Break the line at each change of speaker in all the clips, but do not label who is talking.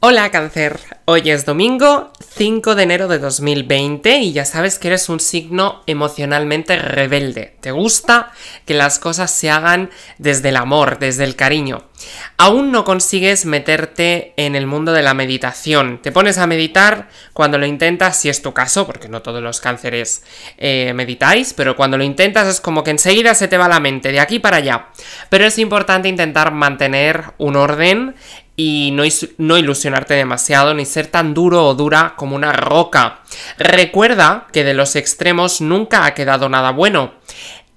Hola cáncer, hoy es domingo 5 de enero de 2020 y ya sabes que eres un signo emocionalmente rebelde. Te gusta que las cosas se hagan desde el amor, desde el cariño. Aún no consigues meterte en el mundo de la meditación. Te pones a meditar cuando lo intentas, si es tu caso, porque no todos los cánceres eh, meditáis, pero cuando lo intentas es como que enseguida se te va la mente, de aquí para allá. Pero es importante intentar mantener un orden y no, no, ilusionarte demasiado ni ser tan duro o dura como una roca. Recuerda que de los extremos nunca ha quedado nada bueno.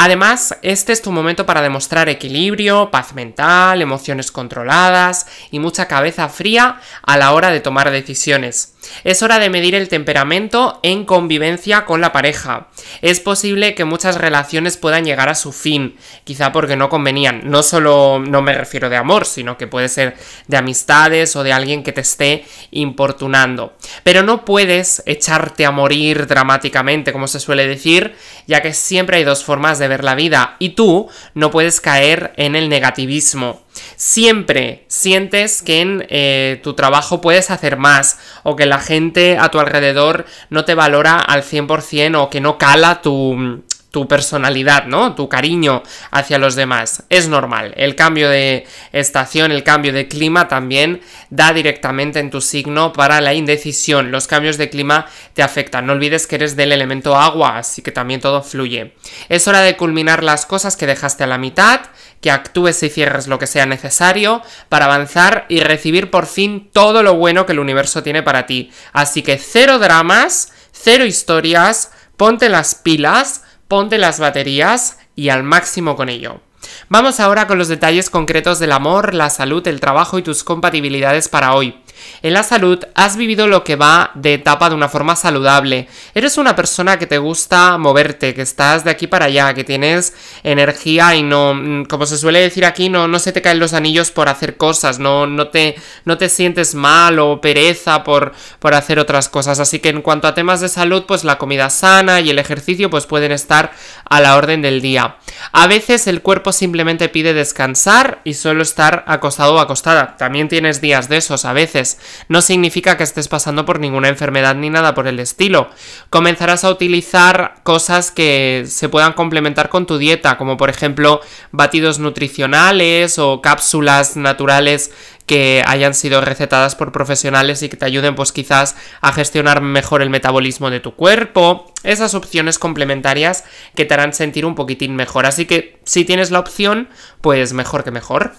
Además, este es tu momento para demostrar equilibrio, paz mental, emociones controladas y mucha cabeza fría a la hora de tomar decisiones. Es hora de medir el temperamento en convivencia con la pareja. Es posible que muchas relaciones puedan llegar a su fin, quizá porque no convenían. No solo no me refiero de amor, sino que puede ser de amistades o de alguien que te esté importunando. Pero no puedes echarte a morir dramáticamente, como se suele decir, ya que siempre hay dos formas de ver la vida y tú no puedes caer en el negativismo. Siempre sientes que en eh, tu trabajo puedes hacer más o que la gente a tu alrededor no te valora al 100% o que no cala tu tu personalidad, ¿no? Tu cariño hacia los demás. Es normal. El cambio de estación, el cambio de clima también da directamente en tu signo para la indecisión. Los cambios de clima te afectan. No olvides que eres del elemento agua, así que también todo fluye. Es hora de culminar las cosas que dejaste a la mitad, que actúes y cierres lo que sea necesario para avanzar y recibir por fin todo lo bueno que el universo tiene para ti. Así que cero dramas, cero historias, ponte las pilas, ponte las baterías y al máximo con ello. Vamos ahora con los detalles concretos del amor, la salud, el trabajo y tus compatibilidades para hoy. En la salud has vivido lo que va de etapa de una forma saludable. Eres una persona que te gusta moverte, que estás de aquí para allá, que tienes energía y no, mm, como se suele decir aquí, no, no se te caen los anillos por hacer cosas, no, no, te, no te sientes mal o pereza por, por hacer otras cosas. Así que en cuanto a temas de salud, pues la comida sana y el ejercicio pues pueden estar a la orden del día. A veces el cuerpo simplemente pide descansar y solo estar acostado o acostada. También tienes días de esos a veces. No significa que estés pasando por ninguna enfermedad ni nada por el estilo. Comenzarás a utilizar cosas que se puedan complementar con tu dieta, como por ejemplo batidos nutricionales o cápsulas naturales que hayan sido recetadas por profesionales y que te ayuden pues quizás a gestionar mejor el metabolismo de tu cuerpo. Esas opciones complementarias que te harán sentir un poquitín mejor. Así que si tienes la opción, pues mejor que mejor.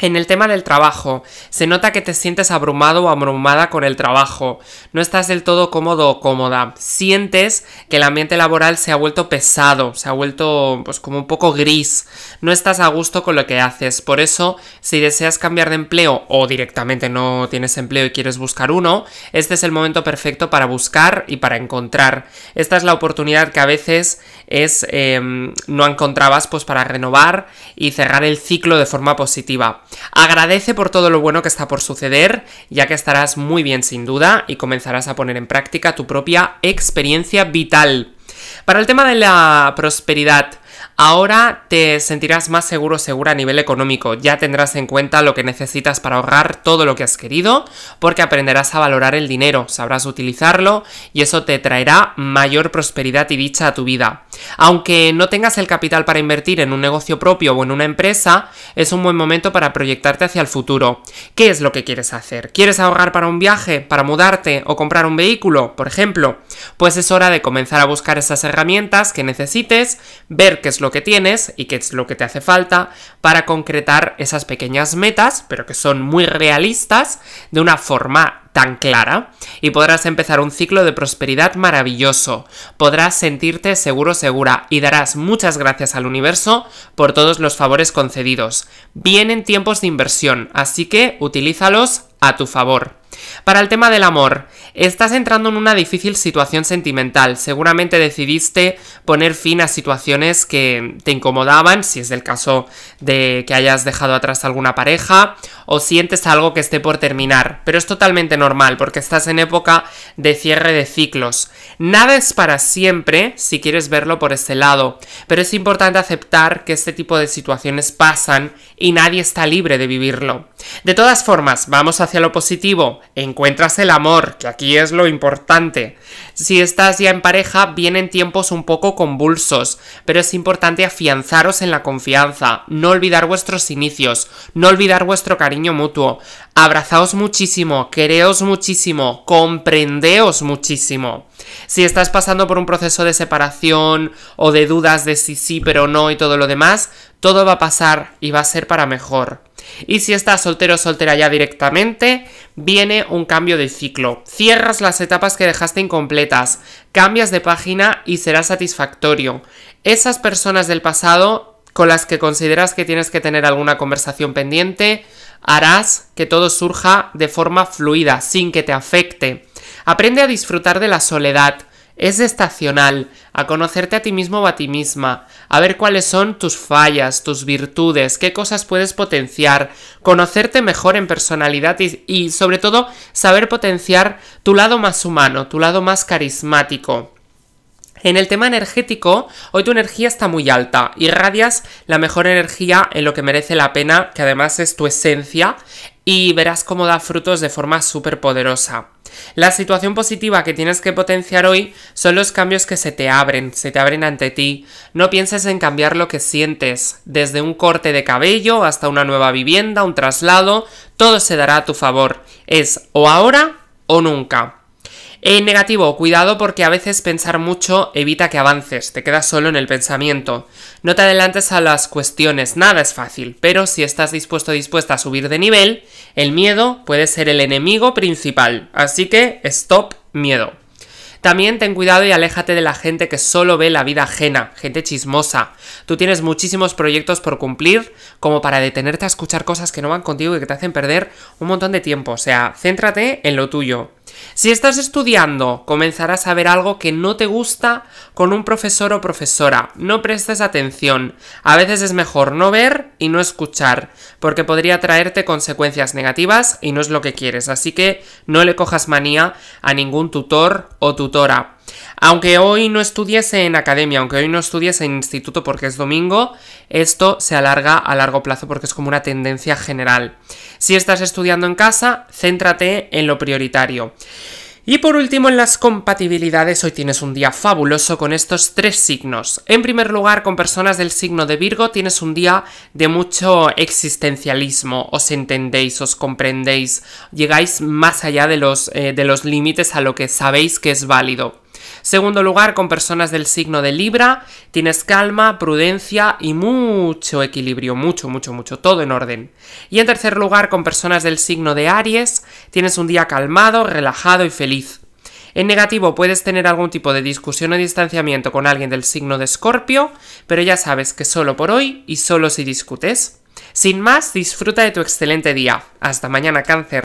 En el tema del trabajo, se nota que te sientes abrumado o abrumada con el trabajo, no estás del todo cómodo o cómoda, sientes que el ambiente laboral se ha vuelto pesado, se ha vuelto pues como un poco gris, no estás a gusto con lo que haces, por eso si deseas cambiar de empleo o directamente no tienes empleo y quieres buscar uno, este es el momento perfecto para buscar y para encontrar. Esta es la oportunidad que a veces es em, no encontrabas pues para renovar y cerrar el ciclo de forma positiva. Agradece por todo lo bueno que está por suceder, ya que estarás muy bien sin duda y comenzarás a poner en práctica tu propia experiencia vital. Para el tema de la prosperidad, Ahora te sentirás más seguro, segura a nivel económico, ya tendrás en cuenta lo que necesitas para ahorrar todo lo que has querido, porque aprenderás a valorar el dinero, sabrás utilizarlo y eso te traerá mayor prosperidad y dicha a tu vida. Aunque no tengas el capital para invertir en un negocio propio o en una empresa, es un buen momento para proyectarte hacia el futuro. ¿Qué es lo que quieres hacer? ¿Quieres ahorrar para un viaje, para mudarte o comprar un vehículo, por ejemplo? Pues es hora de comenzar a buscar esas herramientas que necesites, ver qué es lo que tienes y qué es lo que te hace falta para concretar esas pequeñas metas, pero que son muy realistas, de una forma tan clara y podrás empezar un ciclo de prosperidad maravilloso. Podrás sentirte seguro segura y darás muchas gracias al universo por todos los favores concedidos. Vienen tiempos de inversión, así que utilízalos a tu favor. Para el tema del amor, estás entrando en una difícil situación sentimental. Seguramente decidiste poner fin a situaciones que te incomodaban, si es el caso de que hayas dejado atrás alguna pareja, o sientes algo que esté por terminar. Pero es totalmente normal, porque estás en época de cierre de ciclos. Nada es para siempre si quieres verlo por este lado, pero es importante aceptar que este tipo de situaciones pasan y nadie está libre de vivirlo. De todas formas, vamos hacia lo positivo encuentras el amor, que aquí es lo importante. Si estás ya en pareja, vienen tiempos un poco convulsos, pero es importante afianzaros en la confianza, no olvidar vuestros inicios, no olvidar vuestro cariño mutuo. Abrazaos muchísimo, quereos muchísimo, comprendeos muchísimo. Si estás pasando por un proceso de separación o de dudas de si sí pero no y todo lo demás, todo va a pasar y va a ser para mejor. Y si estás soltero o soltera ya directamente, viene un cambio de ciclo. Cierras las etapas que dejaste incompletas, cambias de página y será satisfactorio. Esas personas del pasado con las que consideras que tienes que tener alguna conversación pendiente, harás que todo surja de forma fluida, sin que te afecte. Aprende a disfrutar de la soledad es estacional, a conocerte a ti mismo o a ti misma, a ver cuáles son tus fallas, tus virtudes, qué cosas puedes potenciar, conocerte mejor en personalidad y, sobre todo saber potenciar tu lado más humano, tu lado más carismático. En el tema energético, hoy tu energía está muy alta, irradias la mejor energía en lo que merece la pena, que además es tu esencia, y verás cómo da frutos de forma súper poderosa. La situación positiva que tienes que potenciar hoy son los cambios que se te abren, se te abren ante ti. No pienses en cambiar lo que sientes, desde un corte de cabello hasta una nueva vivienda, un traslado, todo se dará a tu favor. Es o ahora o nunca. En negativo, cuidado porque a veces pensar mucho evita que avances, te quedas solo en el pensamiento. No te adelantes a las cuestiones, nada es fácil, pero si estás dispuesto o dispuesta a subir de nivel, el miedo puede ser el enemigo principal, así que stop miedo. También ten cuidado y aléjate de la gente que solo ve la vida ajena, gente chismosa. Tú tienes muchísimos proyectos por cumplir como para detenerte a escuchar cosas que no van contigo y que te hacen perder un montón de tiempo. O sea, céntrate en lo tuyo. Si estás estudiando, comenzarás a ver algo que no te gusta con un profesor o profesora. No prestes atención. A veces es mejor no ver y no escuchar, porque podría traerte consecuencias negativas y no es lo que quieres. Así que no le cojas manía a ningún tutor o tutora. Aunque hoy no estudies en academia, aunque hoy no estudies en instituto porque es domingo, esto se alarga a largo plazo porque es como una tendencia general. Si estás estudiando en casa, céntrate en lo prioritario. Y por último, en las compatibilidades, hoy tienes un día fabuloso con estos tres signos. En primer lugar, con personas del signo de Virgo tienes un día de mucho existencialismo, os entendéis, os comprendéis, llegáis más allá de los, eh, de los límites a lo que sabéis que es válido. Segundo lugar, con personas del signo de Libra, tienes calma, prudencia y mucho equilibrio, mucho, mucho, mucho, todo en orden. Y en tercer lugar, con personas del signo de Aries, tienes un día calmado, relajado y feliz. En negativo puedes tener algún tipo de discusión o distanciamiento con alguien del signo de Escorpio, pero ya sabes que solo por hoy y solo si discutes. Sin más, disfruta de tu excelente día. Hasta mañana, cáncer.